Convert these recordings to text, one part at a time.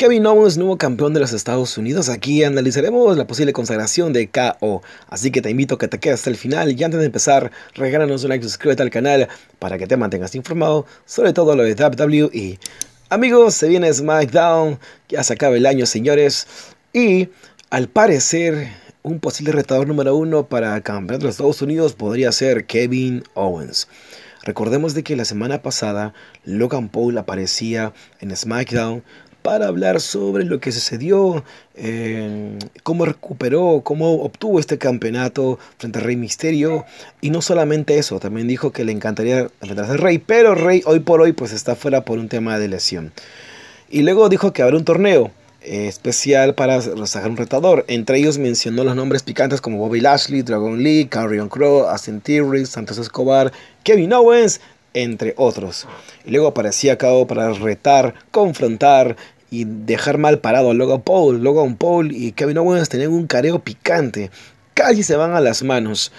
Kevin Owens, nuevo campeón de los Estados Unidos, aquí analizaremos la posible consagración de KO, así que te invito a que te quedes hasta el final y antes de empezar, regálanos un like, y suscríbete al canal para que te mantengas informado sobre todo lo de WWE. Amigos, se viene SmackDown, ya se acaba el año señores, y al parecer un posible retador número uno para campeón de los Estados Unidos podría ser Kevin Owens. Recordemos de que la semana pasada Logan Paul aparecía en SmackDown para hablar sobre lo que sucedió, em, cómo recuperó, cómo obtuvo este campeonato frente a Rey Misterio. Y no solamente eso, también dijo que le encantaría enfrentarse a Rey, pero Rey hoy por hoy pues está fuera por un tema de lesión. Y luego dijo que habrá un torneo eh, especial para sacar un retador. Entre ellos mencionó los nombres picantes como Bobby Lashley, Dragon Lee, Carrion Crow, Aston Theory, Santos Escobar, Kevin Owens, entre otros. Y luego aparecía a cabo para retar, confrontar, y dejar mal parado a Logan Paul. Logan Paul y Kevin Owens tenían un careo picante. Casi se van a las manos.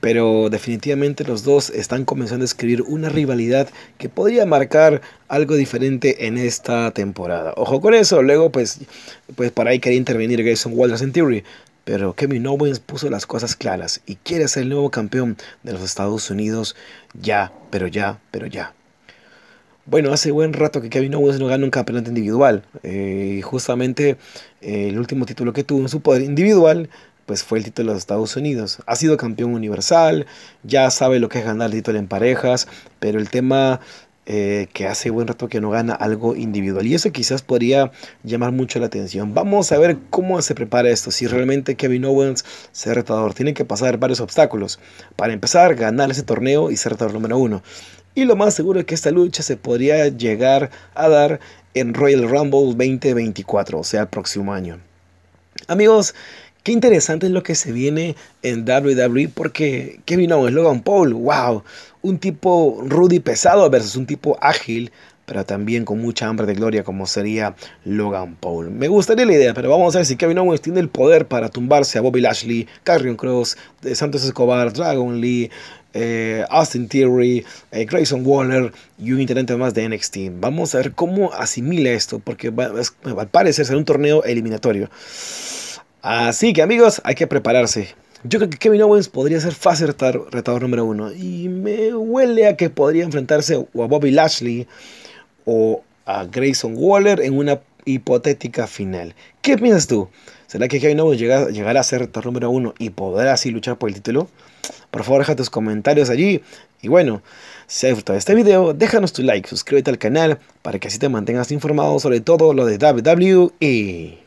Pero definitivamente los dos están comenzando a escribir una rivalidad que podría marcar algo diferente en esta temporada. Ojo con eso, luego pues, pues para ahí quería intervenir Grayson Walters en Theory. Pero Kevin Owens puso las cosas claras y quiere ser el nuevo campeón de los Estados Unidos ya, pero ya, pero ya. Bueno, hace buen rato que Kevin Owens no gana un campeonato individual. Y eh, justamente eh, el último título que tuvo en su poder individual pues fue el título de los Estados Unidos. Ha sido campeón universal, ya sabe lo que es ganar el título en parejas, pero el tema eh, que hace buen rato que no gana algo individual. Y eso quizás podría llamar mucho la atención. Vamos a ver cómo se prepara esto. Si realmente Kevin Owens ser retador, tiene que pasar varios obstáculos. Para empezar, ganar ese torneo y ser retador número uno. Y lo más seguro es que esta lucha se podría llegar a dar en Royal Rumble 2024, o sea, el próximo año. Amigos, qué interesante es lo que se viene en WWE porque Kevin Owens, Logan Paul, wow, un tipo rudy pesado versus un tipo ágil pero también con mucha hambre de gloria como sería Logan Paul. Me gustaría la idea, pero vamos a ver si Kevin Owens tiene el poder para tumbarse a Bobby Lashley, Carrion Cross, eh, Santos Escobar, Dragon Lee, eh, Austin Theory, eh, Grayson Waller y un intendente más de NXT. Vamos a ver cómo asimila esto, porque va, parecer será un torneo eliminatorio. Así que amigos, hay que prepararse. Yo creo que Kevin Owens podría ser fácil retador número uno. Y me huele a que podría enfrentarse a Bobby Lashley o a Grayson Waller en una hipotética final. ¿Qué piensas tú? ¿Será que Kevin Owens llegará, a ser el número uno y podrá así luchar por el título? Por favor, deja tus comentarios allí. Y bueno, si has disfrutado este video, déjanos tu like, suscríbete al canal para que así te mantengas informado sobre todo lo de WWE.